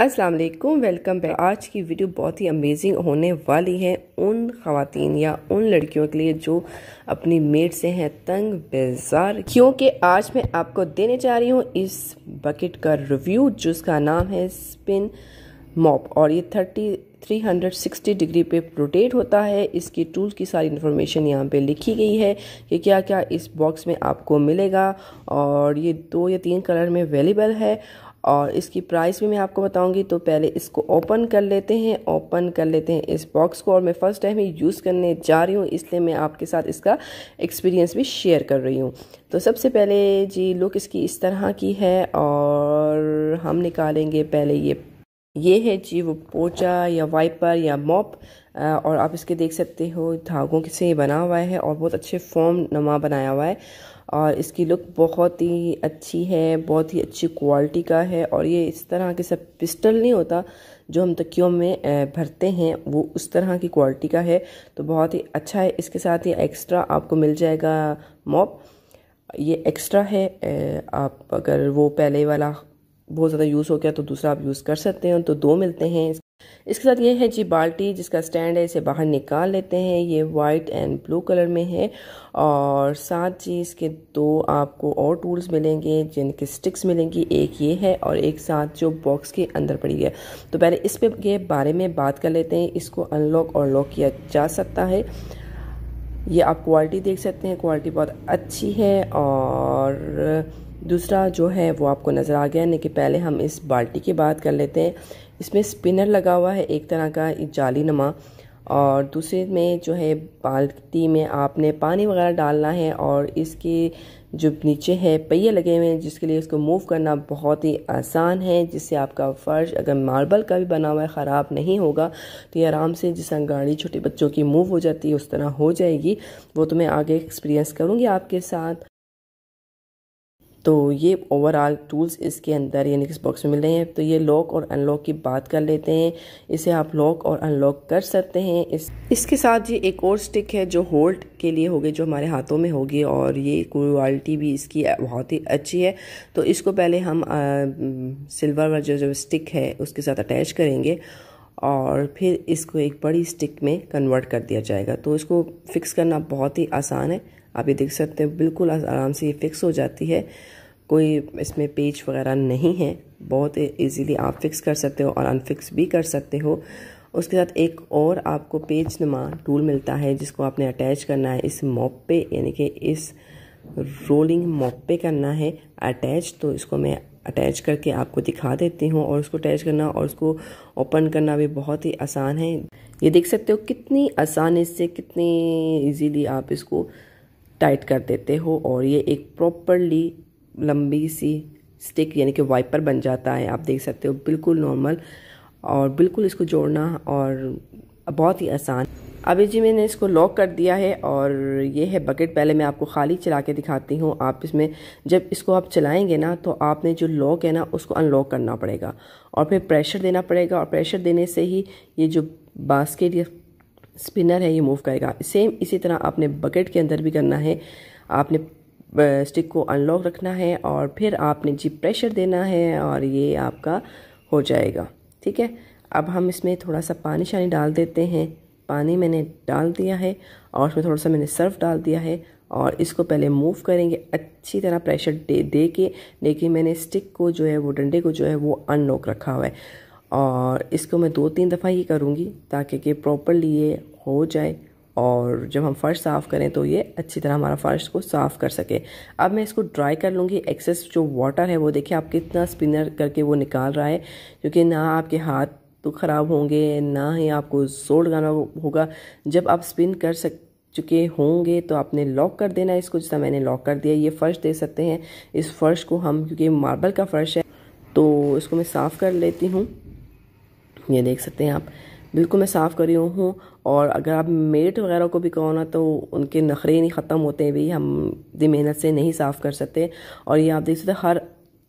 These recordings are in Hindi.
अस्सलाम वालेकुम वेलकम बैक आज की वीडियो बहुत ही अमेजिंग होने वाली है उन खातन या उन लड़कियों के लिए जो अपनी मेड से हैं तंग बेजार क्योंकि आज मैं आपको देने जा रही हूँ इस बकेट का रिव्यू जिसका नाम है स्पिन मॉप और ये थर्टी 360 डिग्री पे रोटेट होता है इसकी टूल की सारी इन्फॉर्मेशन यहाँ पे लिखी गई है कि क्या क्या इस बॉक्स में आपको मिलेगा और ये दो या तीन कलर में अवेलेबल है और इसकी प्राइस भी मैं आपको बताऊंगी तो पहले इसको ओपन कर लेते हैं ओपन कर लेते हैं इस बॉक्स को और मैं फ़र्स्ट टाइम ही यूज़ करने जा रही हूँ इसलिए मैं आपके साथ इसका एक्सपीरियंस भी शेयर कर रही हूँ तो सबसे पहले जी लुक इसकी इस तरह की है और हम निकालेंगे पहले ये ये है जी वो पोचा या वाइपर या मॉप और आप इसके देख सकते हो धागों से बना हुआ है और बहुत अच्छे फॉर्म नमा बनाया हुआ है और इसकी लुक बहुत ही अच्छी है बहुत ही अच्छी क्वालिटी का है और ये इस तरह के सब पिस्टल नहीं होता जो हम तकियों में भरते हैं वो उस तरह की क्वालिटी का है तो बहुत ही अच्छा है इसके साथ ही एक्स्ट्रा आपको मिल जाएगा मॉप ये एक्स्ट्रा है आप अगर वो पहले वाला बहुत ज़्यादा यूज़ हो गया तो दूसरा आप यूज़ कर सकते हैं तो दो मिलते हैं इसके साथ ये है जी बाल्टी जिसका स्टैंड है इसे बाहर निकाल लेते हैं ये वाइट एंड ब्लू कलर में है और साथ ही इसके दो आपको और टूल्स मिलेंगे जिनके स्टिक्स मिलेंगी एक ये है और एक साथ जो बॉक्स के अंदर पड़ी है तो पहले इस पे के बारे में बात कर लेते हैं इसको अनलॉक और लॉक किया जा सकता है ये आप क्वालिटी देख सकते हैं क्वालिटी बहुत अच्छी है और दूसरा जो है वो आपको नज़र आ गया यानी कि पहले हम इस बाल्टी की बात कर लेते हैं इसमें स्पिनर लगा हुआ है एक तरह का जाली नमा और दूसरे में जो है बाल्टी में आपने पानी वगैरह डालना है और इसके जो नीचे है पहिए लगे हुए हैं जिसके लिए इसको मूव करना बहुत ही आसान है जिससे आपका फ़र्श अगर मार्बल का भी बना हुआ है ख़राब नहीं होगा तो ये आराम से जिस गाड़ी छोटे बच्चों की मूव हो जाती है उस तरह हो जाएगी वो तो मैं आगे एक्सपीरियंस करूँगी आपके साथ तो ये ओवरऑल टूल्स इसके अंदर यानी कि बॉक्स में मिल रहे हैं तो ये लॉक और अनलॉक की बात कर लेते हैं इसे आप लॉक और अनलॉक कर सकते हैं इस इसके साथ ये एक और स्टिक है जो होल्ड के लिए होगी जो हमारे हाथों में होगी और ये क्वालिटी भी इसकी बहुत ही अच्छी है तो इसको पहले हम आ, सिल्वर वाला जो जो स्टिक है उसके साथ अटैच करेंगे और फिर इसको एक बड़ी स्टिक में कन्वर्ट कर दिया जाएगा तो इसको फिक्स करना बहुत ही आसान है आप ये देख सकते हैं बिल्कुल आराम से ये फिक्स हो जाती है कोई इसमें पेज वगैरह नहीं है बहुत इजीली आप फिक्स कर सकते हो और अनफिक्स भी कर सकते हो उसके साथ एक और आपको पेज नमा टूल मिलता है जिसको आपने अटैच करना है इस मॉप पे यानी कि इस रोलिंग मॉप पे करना है अटैच तो इसको मैं अटैच करके आपको दिखा देती हूँ और उसको अटैच करना और उसको ओपन करना भी बहुत ही आसान है ये देख सकते हो कितनी आसानी से कितनी इजीली आप इसको टाइट कर देते हो और ये एक प्रॉपरली लंबी सी स्टिक यानी कि वाइपर बन जाता है आप देख सकते हो बिल्कुल नॉर्मल और बिल्कुल इसको जोड़ना और बहुत ही आसान अभी जी मैंने इसको लॉक कर दिया है और ये है बकेट पहले मैं आपको खाली चला के दिखाती हूँ आप इसमें जब इसको आप चलाएंगे ना तो आपने जो लॉक है ना उसको अनलॉक करना पड़ेगा और फिर प्रेशर देना पड़ेगा और प्रेशर देने से ही ये जो बास्केट या स्पिनर है ये मूव करेगा सेम इसी तरह आपने बकेट के अंदर भी करना है आपने स्टिक को अनलॉक रखना है और फिर आपने जी प्रेशर देना है और ये आपका हो जाएगा ठीक है अब हम इसमें थोड़ा सा पानी शानी डाल देते हैं पानी मैंने डाल दिया है और उसमें थोड़ा सा मैंने सर्फ डाल दिया है और इसको पहले मूव करेंगे अच्छी तरह प्रेशर दे दे के लेकिन मैंने स्टिक को जो है वो डंडे को जो है वो अनलॉक रखा हुआ है और इसको मैं दो तीन दफ़ा ही करूँगी ताकि कि प्रॉपरली ये हो जाए और जब हम फ़र्श साफ़ करें तो ये अच्छी तरह हमारा फ़र्श को साफ़ कर सके अब मैं इसको ड्राई कर लूँगी एक्सेस जो वाटर है वो देखिए आप कितना स्पिनर करके वो निकाल रहा है क्योंकि ना आपके हाथ तो ख़राब होंगे ना ही आपको जोर लगाना होगा जब आप स्पिन कर सक चुके होंगे तो आपने लॉक कर देना इसको जिस मैंने लॉक कर दिया ये फ़र्श दे सकते हैं इस फ़र्श को हम क्योंकि मार्बल का फ़र्श है तो इसको मैं साफ़ कर लेती हूँ ये देख सकते हैं आप बिल्कुल मैं साफ़ कर रही हूँ और अगर आप मेट वगैरह को भी कहो ना तो उनके नखरे नहीं ख़त्म होते भी हम दी मेहनत से नहीं साफ़ कर सकते और ये आप देख सकते हर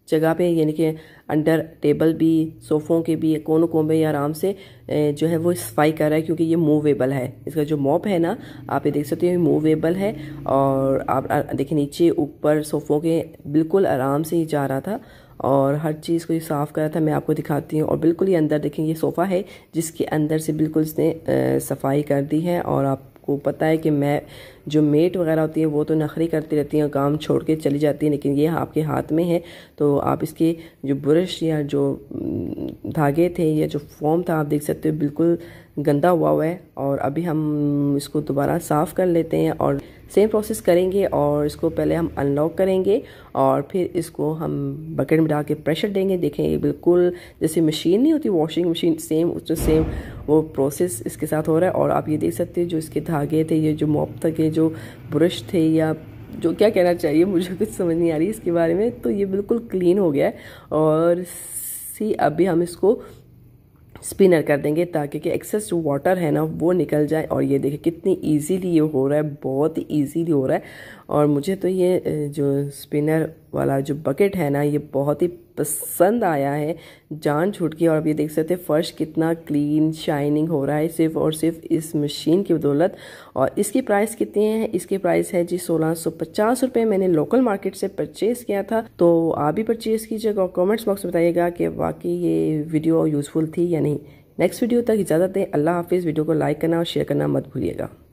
जगह पे यानी कि अंडर टेबल भी सोफ़ों के भी कोनों कोन में आराम से जो है वो सफाई कर रहा है क्योंकि ये मूवेबल है इसका जो मॉप है ना आप ये देख सकते हो मूवेबल है और आप देखिए नीचे ऊपर सोफ़ों के बिल्कुल आराम से ही जा रहा था और हर चीज़ को ये साफ़ करा था मैं आपको दिखाती हूँ और बिल्कुल ये अंदर देखें ये सोफ़ा है जिसके अंदर से बिल्कुल इसने सफाई कर दी है और आप आपको पता है कि मैं जो मेट वगैरह होती है वो तो नखरी करती रहती हैं काम छोड़ के चली जाती है लेकिन ये आपके हाथ में है तो आप इसके जो ब्रश या जो धागे थे या जो फॉर्म था आप देख सकते हो बिल्कुल गंदा हुआ हुआ है और अभी हम इसको दोबारा साफ़ कर लेते हैं और सेम प्रोसेस करेंगे और इसको पहले हम अनलॉक करेंगे और फिर इसको हम बकेट में डाल के प्रेशर देंगे देखें बिल्कुल जैसे मशीन नहीं होती वॉशिंग मशीन सेम तो सेम वो प्रोसेस इसके साथ हो रहा है और आप ये देख सकते हैं जो इसके धागे थे ये जो मॉप तक के जो ब्रश थे या जो क्या कहना चाहिए मुझे कुछ समझ नहीं आ रही इसके बारे में तो ये बिल्कुल क्लीन हो गया है और सी अभी हम इसको स्पिनर कर देंगे ताकि कि एक्सेस जो वाटर है ना वो निकल जाए और ये देखें कितनी इजीली ये हो रहा है बहुत ही ईजीली हो रहा है और मुझे तो ये जो स्पिनर वाला जो बकेट है ना ये बहुत ही पसंद आया है जान छूट और अब ये देख सकते हैं फ़र्श कितना क्लीन शाइनिंग हो रहा है सिर्फ और सिर्फ इस मशीन की बदौलत और इसकी प्राइस कितनी है इसकी प्राइस है जी सोलह सौ पचास रुपये मैंने लोकल मार्केट से परचेज़ किया था तो आप भी परचेज़ कीजिएगा और कॉमेंट्स बॉक्स में बताइएगा कि वाकई ये वीडियो यूज़फुल थी या नहीं नेक्स्ट वीडियो तक इजाज़त दें अल्लाह हाफिज़ वीडियो को लाइक करना और शेयर करना मत भूलिएगा